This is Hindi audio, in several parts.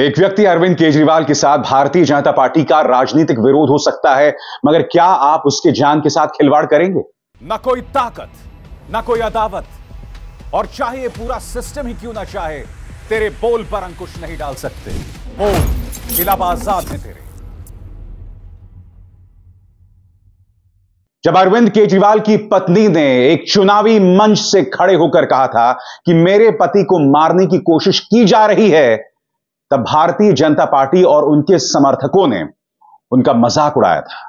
एक व्यक्ति अरविंद केजरीवाल के साथ भारतीय जनता पार्टी का राजनीतिक विरोध हो सकता है मगर क्या आप उसके जान के साथ खिलवाड़ करेंगे न कोई ताकत न कोई अदावत और चाहे पूरा सिस्टम ही क्यों ना चाहे तेरे बोल पर अंकुश नहीं डाल सकते बोल इलाब है तेरे जब अरविंद केजरीवाल की पत्नी ने एक चुनावी मंच से खड़े होकर कहा था कि मेरे पति को मारने की कोशिश की जा रही है तब भारतीय जनता पार्टी और उनके समर्थकों ने उनका मजाक उड़ाया था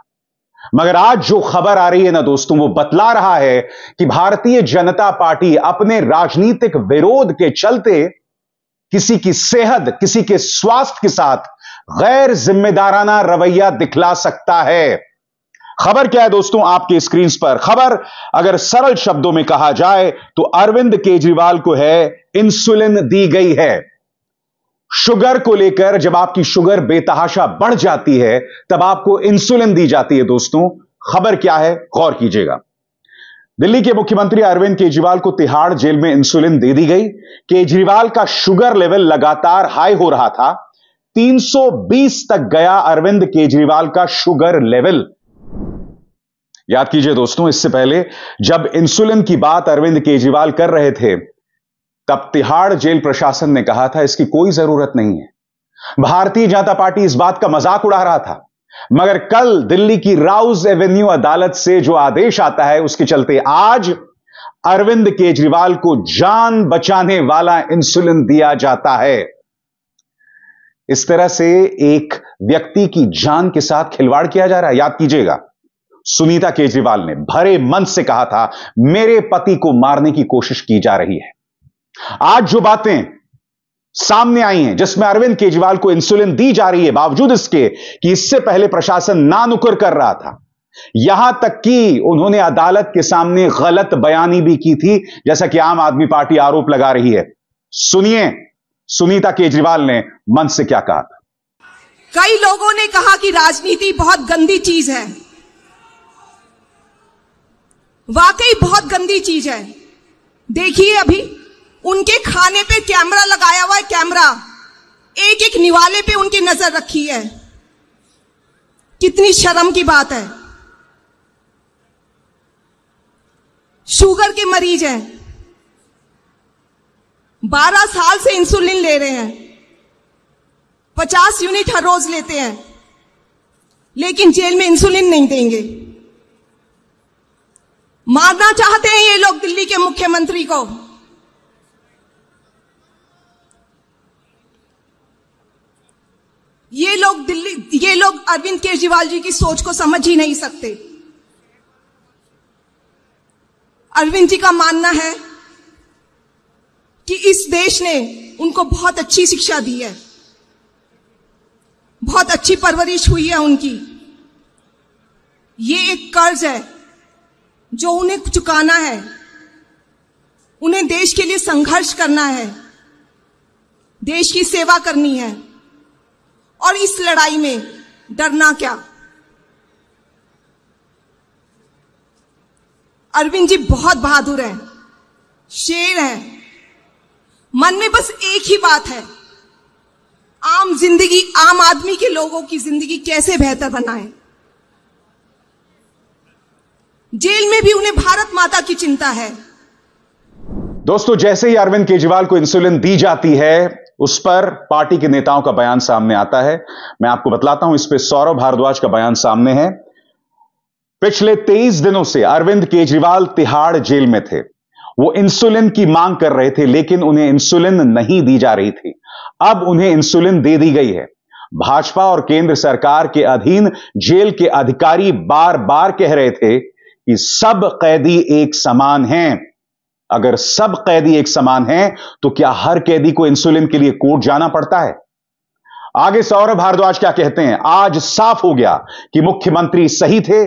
मगर आज जो खबर आ रही है ना दोस्तों वो बतला रहा है कि भारतीय जनता पार्टी अपने राजनीतिक विरोध के चलते किसी की सेहत किसी के स्वास्थ्य के साथ गैर जिम्मेदाराना रवैया दिखला सकता है खबर क्या है दोस्तों आपके स्क्रीन पर खबर अगर सरल शब्दों में कहा जाए तो अरविंद केजरीवाल को है इंसुलिन दी गई है शुगर को लेकर जब आपकी शुगर बेतहाशा बढ़ जाती है तब आपको इंसुलिन दी जाती है दोस्तों खबर क्या है गौर कीजिएगा दिल्ली के मुख्यमंत्री अरविंद केजरीवाल को तिहाड़ जेल में इंसुलिन दे दी गई केजरीवाल का शुगर लेवल लगातार हाई हो रहा था 320 तक गया अरविंद केजरीवाल का शुगर लेवल याद कीजिए दोस्तों इससे पहले जब इंसुलिन की बात अरविंद केजरीवाल कर रहे थे तब तिहाड़ जेल प्रशासन ने कहा था इसकी कोई जरूरत नहीं है भारतीय जनता पार्टी इस बात का मजाक उड़ा रहा था मगर कल दिल्ली की राउज एवेन्यू अदालत से जो आदेश आता है उसके चलते आज अरविंद केजरीवाल को जान बचाने वाला इंसुलिन दिया जाता है इस तरह से एक व्यक्ति की जान के साथ खिलवाड़ किया जा रहा है याद कीजिएगा सुनीता केजरीवाल ने भरे मन से कहा था मेरे पति को मारने की कोशिश की जा रही है आज जो बातें सामने आई हैं जिसमें अरविंद केजरीवाल को इंसुलिन दी जा रही है बावजूद इसके कि इससे पहले प्रशासन ना नुकर कर रहा था यहां तक कि उन्होंने अदालत के सामने गलत बयानी भी की थी जैसा कि आम आदमी पार्टी आरोप लगा रही है सुनिए सुनीता केजरीवाल ने मन से क्या कहा था कई लोगों ने कहा कि राजनीति बहुत गंदी चीज है वाकई बहुत गंदी चीज है देखिए अभी उनके खाने पे कैमरा लगाया हुआ है कैमरा एक एक निवाले पे उनकी नजर रखी है कितनी शर्म की बात है शुगर के मरीज हैं बारह साल से इंसुलिन ले रहे हैं पचास यूनिट हर रोज लेते हैं लेकिन जेल में इंसुलिन नहीं देंगे मारना चाहते हैं ये लोग दिल्ली के मुख्यमंत्री को ये लोग दिल्ली ये लोग अरविंद केजरीवाल जी की सोच को समझ ही नहीं सकते अरविंद जी का मानना है कि इस देश ने उनको बहुत अच्छी शिक्षा दी है बहुत अच्छी परवरिश हुई है उनकी ये एक कर्ज है जो उन्हें चुकाना है उन्हें देश के लिए संघर्ष करना है देश की सेवा करनी है और इस लड़ाई में डरना क्या अरविंद जी बहुत बहादुर हैं शेर हैं मन में बस एक ही बात है आम जिंदगी आम आदमी के लोगों की जिंदगी कैसे बेहतर बनाए जेल में भी उन्हें भारत माता की चिंता है दोस्तों जैसे ही अरविंद केजरीवाल को इंसुलिन दी जाती है उस पर पार्टी के नेताओं का बयान सामने आता है मैं आपको बतलाता हूं इस पर सौरभ भारद्वाज का बयान सामने है पिछले तेईस दिनों से अरविंद केजरीवाल तिहाड़ जेल में थे वो इंसुलिन की मांग कर रहे थे लेकिन उन्हें इंसुलिन नहीं दी जा रही थी अब उन्हें इंसुलिन दे दी गई है भाजपा और केंद्र सरकार के अधीन जेल के अधिकारी बार बार कह रहे थे कि सब कैदी एक समान हैं अगर सब कैदी एक समान हैं तो क्या हर कैदी को इंसुलिन के लिए कोर्ट जाना पड़ता है आगे सौरभ भारद्वाज क्या कहते हैं आज साफ हो गया कि मुख्यमंत्री सही थे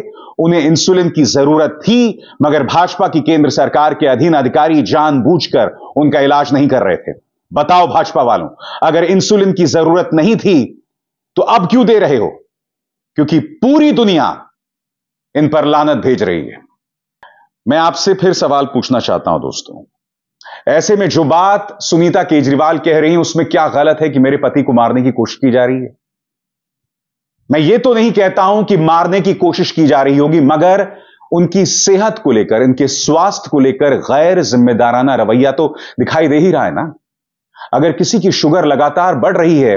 उन्हें इंसुलिन की जरूरत थी मगर भाजपा की केंद्र सरकार के अधीन अधिकारी जानबूझकर उनका इलाज नहीं कर रहे थे बताओ भाजपा वालों अगर इंसुलिन की जरूरत नहीं थी तो अब क्यों दे रहे हो क्योंकि पूरी दुनिया इन पर लानत भेज रही है मैं आपसे फिर सवाल पूछना चाहता हूं दोस्तों ऐसे में जो बात सुनीता केजरीवाल कह रही है उसमें क्या गलत है कि मेरे पति को मारने की कोशिश की जा रही है मैं ये तो नहीं कहता हूं कि मारने की कोशिश की जा रही होगी मगर उनकी सेहत को लेकर इनके स्वास्थ्य को लेकर गैर जिम्मेदाराना रवैया तो दिखाई दे ही रहा है ना अगर किसी की शुगर लगातार बढ़ रही है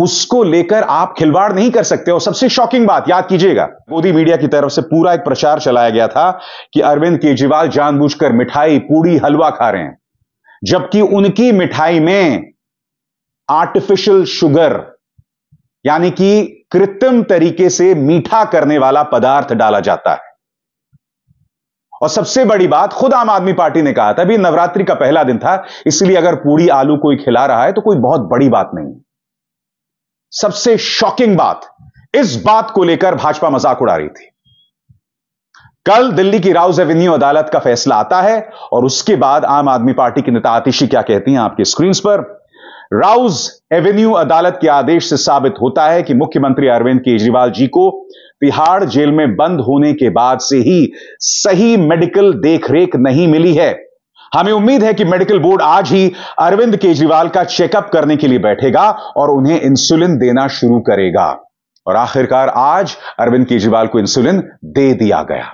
उसको लेकर आप खिलवाड़ नहीं कर सकते और सबसे शॉकिंग बात याद कीजिएगा मोदी मीडिया की तरफ से पूरा एक प्रचार चलाया गया था कि अरविंद केजरीवाल जानबूझकर मिठाई पूड़ी हलवा खा रहे हैं जबकि उनकी मिठाई में आर्टिफिशियल शुगर यानी कि कृत्रिम तरीके से मीठा करने वाला पदार्थ डाला जाता है और सबसे बड़ी बात खुद आम आदमी पार्टी ने कहा था अभी नवरात्रि का पहला दिन था इसलिए अगर पूरी आलू कोई खिला रहा है तो कोई बहुत बड़ी बात नहीं है सबसे शॉकिंग बात इस बात को लेकर भाजपा मजाक उड़ा रही थी कल दिल्ली की राउज एवेन्यू अदालत का फैसला आता है और उसके बाद आम आदमी पार्टी की नेता आतिशी क्या कहती हैं आपके स्क्रीन पर राउज एवेन्यू अदालत के आदेश से साबित होता है कि मुख्यमंत्री अरविंद केजरीवाल जी को तिहाड़ जेल में बंद होने के बाद से ही सही मेडिकल देखरेख नहीं मिली है हमें उम्मीद है कि मेडिकल बोर्ड आज ही अरविंद केजरीवाल का चेकअप करने के लिए बैठेगा और उन्हें इंसुलिन देना शुरू करेगा और आखिरकार आज अरविंद केजरीवाल को इंसुलिन दे दिया गया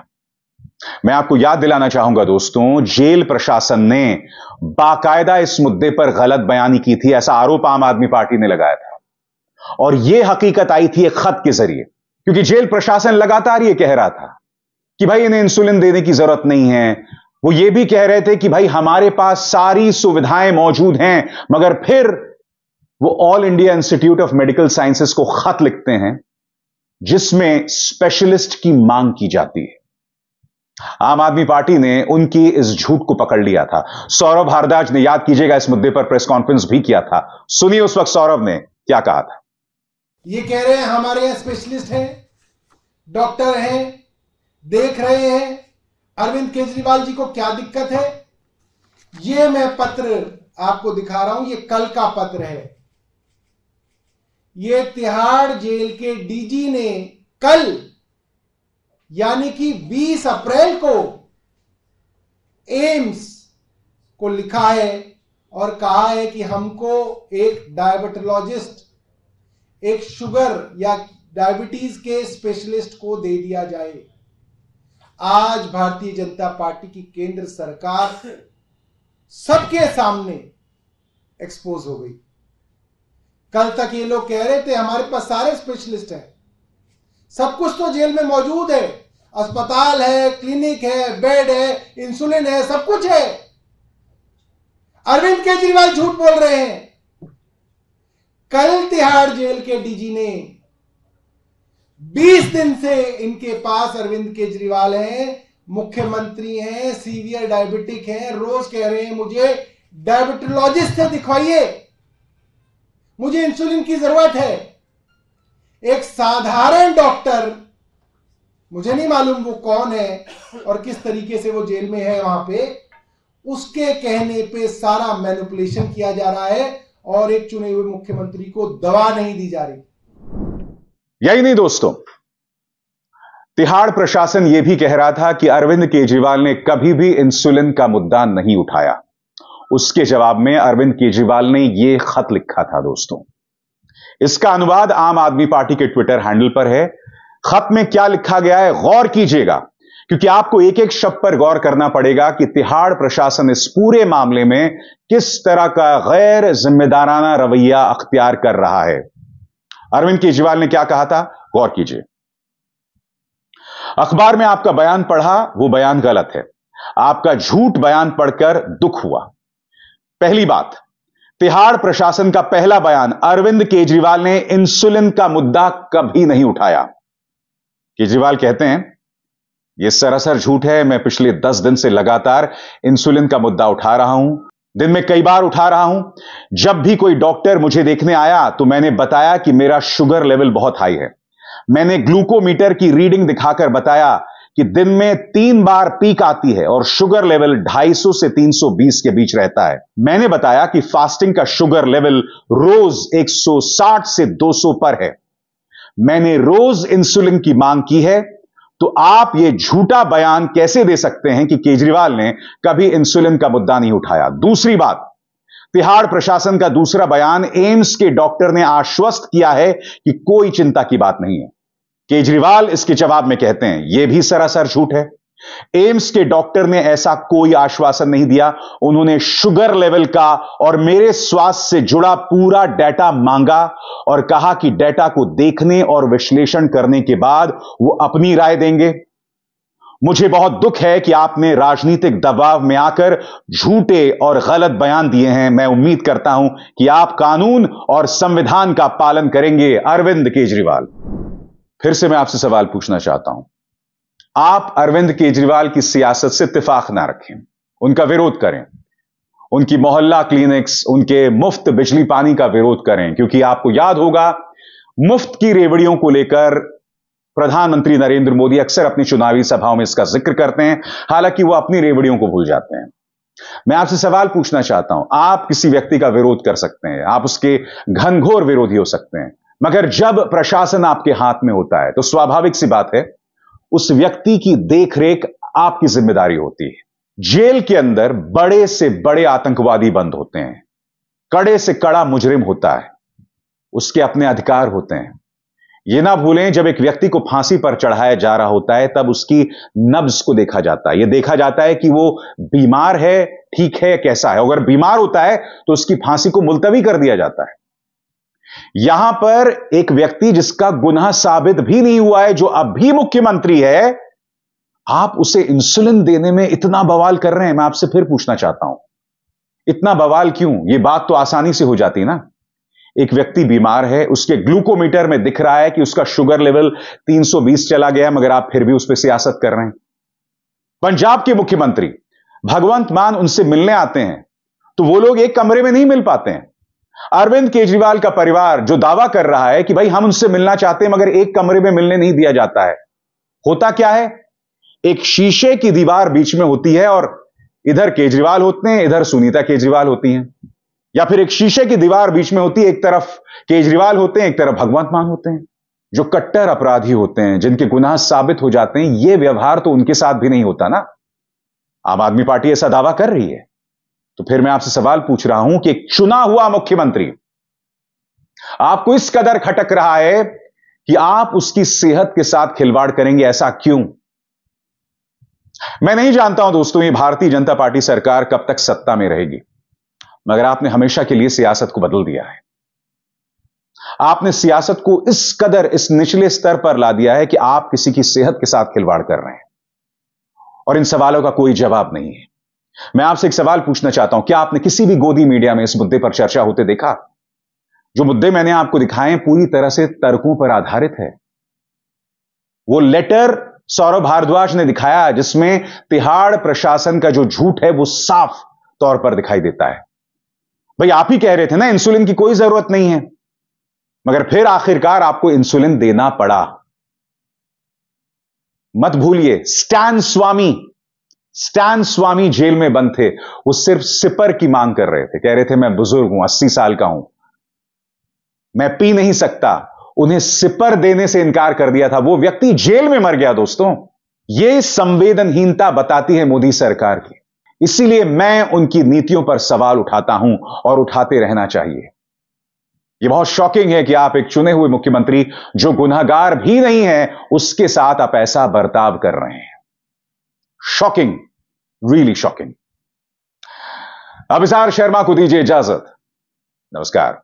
मैं आपको याद दिलाना चाहूंगा दोस्तों जेल प्रशासन ने बाकायदा इस मुद्दे पर गलत बयानी की थी ऐसा आरोप आम आदमी पार्टी ने लगाया था और यह हकीकत आई थी एक खत के जरिए क्योंकि जेल प्रशासन लगातार यह कह रहा था कि भाई इन्हें इंसुलिन देने की जरूरत नहीं है वो ये भी कह रहे थे कि भाई हमारे पास सारी सुविधाएं मौजूद हैं मगर फिर वो all India institute of medical sciences को खत लिखते हैं जिसमें स्पेशलिस्ट की मांग की जाती है आम आदमी पार्टी ने उनकी इस झूठ को पकड़ लिया था सौरभ भारद्वाज ने याद कीजिएगा इस मुद्दे पर प्रेस कॉन्फ्रेंस भी किया था सुनिए उस वक्त सौरभ ने क्या कहा था ये कह रहे हैं हमारे यहां स्पेशलिस्ट हैं डॉक्टर हैं देख रहे हैं अरविंद केजरीवाल जी को क्या दिक्कत है ये मैं पत्र आपको दिखा रहा हूं ये कल का पत्र है ये तिहाड़ जेल के डीजी ने कल यानी कि 20 अप्रैल को एम्स को लिखा है और कहा है कि हमको एक डायबिटोलॉजिस्ट एक शुगर या डायबिटीज के स्पेशलिस्ट को दे दिया जाए आज भारतीय जनता पार्टी की केंद्र सरकार सबके सामने एक्सपोज हो गई कल तक ये लोग कह रहे थे हमारे पास सारे स्पेशलिस्ट हैं सब कुछ तो जेल में मौजूद है अस्पताल है क्लिनिक है बेड है इंसुलिन है सब कुछ है अरविंद केजरीवाल झूठ बोल रहे हैं कल तिहाड़ जेल के डीजी ने बीस दिन से इनके पास अरविंद केजरीवाल हैं मुख्यमंत्री हैं सीवियर डायबिटिक हैं रोज कह रहे हैं मुझे डायबिटोलॉजिस्ट से दिखवाइए मुझे इंसुलिन की जरूरत है एक साधारण डॉक्टर मुझे नहीं मालूम वो कौन है और किस तरीके से वो जेल में है वहां पे उसके कहने पे सारा मैनिपुलेशन किया जा रहा है और एक चुने हुए मुख्यमंत्री को दवा नहीं दी जा रही यही नहीं दोस्तों तिहाड़ प्रशासन यह भी कह रहा था कि अरविंद केजरीवाल ने कभी भी इंसुलिन का मुद्दा नहीं उठाया उसके जवाब में अरविंद केजरीवाल ने यह खत लिखा था दोस्तों इसका अनुवाद आम आदमी पार्टी के ट्विटर हैंडल पर है खत में क्या लिखा गया है गौर कीजिएगा क्योंकि आपको एक एक शब्द पर गौर करना पड़ेगा कि तिहाड़ प्रशासन इस पूरे मामले में किस तरह का गैर जिम्मेदाराना रवैया अख्तियार कर रहा है अरविंद केजरीवाल ने क्या कहा था गौर कीजिए अखबार में आपका बयान पढ़ा वो बयान गलत है आपका झूठ बयान पढ़कर दुख हुआ पहली बात तिहाड़ प्रशासन का पहला बयान अरविंद केजरीवाल ने इंसुलिन का मुद्दा कभी नहीं उठाया केजरीवाल कहते हैं यह सरासर झूठ है मैं पिछले दस दिन से लगातार इंसुलिन का मुद्दा उठा रहा हूं दिन में कई बार उठा रहा हूं जब भी कोई डॉक्टर मुझे देखने आया तो मैंने बताया कि मेरा शुगर लेवल बहुत हाई है मैंने ग्लूकोमीटर की रीडिंग दिखाकर बताया कि दिन में तीन बार पीक आती है और शुगर लेवल 250 से 320 के बीच रहता है मैंने बताया कि फास्टिंग का शुगर लेवल रोज 160 से 200 पर है मैंने रोज इंसुलिन की मांग की है तो आप ये झूठा बयान कैसे दे सकते हैं कि केजरीवाल ने कभी इंसुलिन का मुद्दा नहीं उठाया दूसरी बात तिहाड़ प्रशासन का दूसरा बयान एम्स के डॉक्टर ने आश्वस्त किया है कि कोई चिंता की बात नहीं है केजरीवाल इसके जवाब में कहते हैं यह भी सरासर झूठ है एम्स के डॉक्टर ने ऐसा कोई आश्वासन नहीं दिया उन्होंने शुगर लेवल का और मेरे स्वास्थ्य से जुड़ा पूरा डेटा मांगा और कहा कि डेटा को देखने और विश्लेषण करने के बाद वो अपनी राय देंगे मुझे बहुत दुख है कि आपने राजनीतिक दबाव में आकर झूठे और गलत बयान दिए हैं मैं उम्मीद करता हूं कि आप कानून और संविधान का पालन करेंगे अरविंद केजरीवाल फिर से मैं आपसे सवाल पूछना चाहता हूं आप अरविंद केजरीवाल की सियासत से इतफाक ना रखें उनका विरोध करें उनकी मोहल्ला क्लिनिक्स उनके मुफ्त बिजली पानी का विरोध करें क्योंकि आपको याद होगा मुफ्त की रेवड़ियों को लेकर प्रधानमंत्री नरेंद्र मोदी अक्सर अपनी चुनावी सभाओं में इसका जिक्र करते हैं हालांकि वो अपनी रेवड़ियों को भूल जाते हैं मैं आपसे सवाल पूछना चाहता हूं आप किसी व्यक्ति का विरोध कर सकते हैं आप उसके घनघोर विरोधी हो सकते हैं मगर जब प्रशासन आपके हाथ में होता है तो स्वाभाविक सी बात है उस व्यक्ति की देखरेख आपकी जिम्मेदारी होती है जेल के अंदर बड़े से बड़े आतंकवादी बंद होते हैं कड़े से कड़ा मुजरिम होता है उसके अपने अधिकार होते हैं ये ना भूलें जब एक व्यक्ति को फांसी पर चढ़ाया जा रहा होता है तब उसकी नब्ज को देखा जाता है यह देखा जाता है कि वो बीमार है ठीक है कैसा है अगर बीमार होता है तो उसकी फांसी को मुलतवी कर दिया जाता है यहां पर एक व्यक्ति जिसका गुनाह साबित भी नहीं हुआ है जो अब भी मुख्यमंत्री है आप उसे इंसुलिन देने में इतना बवाल कर रहे हैं मैं आपसे फिर पूछना चाहता हूं इतना बवाल क्यों ये बात तो आसानी से हो जाती ना एक व्यक्ति बीमार है उसके ग्लूकोमीटर में दिख रहा है कि उसका शुगर लेवल 320 चला गया मगर आप फिर भी उस पर सियासत कर रहे हैं पंजाब के मुख्यमंत्री भगवंत मान उनसे मिलने आते हैं तो वो लोग एक कमरे में नहीं मिल पाते हैं अरविंद केजरीवाल का परिवार जो दावा कर रहा है कि भाई हम उनसे मिलना चाहते हैं मगर एक कमरे में मिलने नहीं दिया जाता है होता क्या है एक शीशे की दीवार बीच में होती है और इधर केजरीवाल होते हैं इधर सुनीता केजरीवाल होती हैं या फिर एक शीशे की दीवार बीच में होती है एक तरफ केजरीवाल होते हैं एक तरफ भगवंत मान होते हैं जो कट्टर अपराधी होते हैं जिनके गुनाह साबित हो जाते हैं यह व्यवहार तो उनके साथ भी नहीं होता ना आम आदमी पार्टी ऐसा दावा कर रही है तो फिर मैं आपसे सवाल पूछ रहा हूं कि चुना हुआ मुख्यमंत्री आपको इस कदर खटक रहा है कि आप उसकी सेहत के साथ खिलवाड़ करेंगे ऐसा क्यों मैं नहीं जानता हूं दोस्तों ये भारतीय जनता पार्टी सरकार कब तक सत्ता में रहेगी मगर आपने हमेशा के लिए सियासत को बदल दिया है आपने सियासत को इस कदर इस निचले स्तर पर ला दिया है कि आप किसी की सेहत के साथ खिलवाड़ कर रहे हैं और इन सवालों का कोई जवाब नहीं है मैं आपसे एक सवाल पूछना चाहता हूं क्या आपने किसी भी गोदी मीडिया में इस मुद्दे पर चर्चा होते देखा जो मुद्दे मैंने आपको दिखाए पूरी तरह से तर्कों पर आधारित है वो लेटर सौरभ भारद्वाज ने दिखाया जिसमें तिहाड़ प्रशासन का जो झूठ है वो साफ तौर पर दिखाई देता है भाई आप ही कह रहे थे ना इंसुलिन की कोई जरूरत नहीं है मगर फिर आखिरकार आपको इंसुलिन देना पड़ा मत भूलिए Stan Swamy Stan Swamy jail में बंद थे वो सिर्फ सिपर की मांग कर रहे थे कह रहे थे मैं बुजुर्ग हूं अस्सी साल का हूं मैं पी नहीं सकता उन्हें सिपर देने से इनकार कर दिया था वो व्यक्ति जेल में मर गया दोस्तों ये संवेदनहीनता बताती है मोदी सरकार की इसीलिए मैं उनकी नीतियों पर सवाल उठाता हूं और उठाते रहना चाहिए यह बहुत शॉकिंग है कि आप एक चुने हुए मुख्यमंत्री जो गुनागार भी नहीं है उसके साथ आप ऐसा बर्ताव कर रहे हैं shocking really shocking Abhisar Sharma को दीजिए इजाजत नमस्कार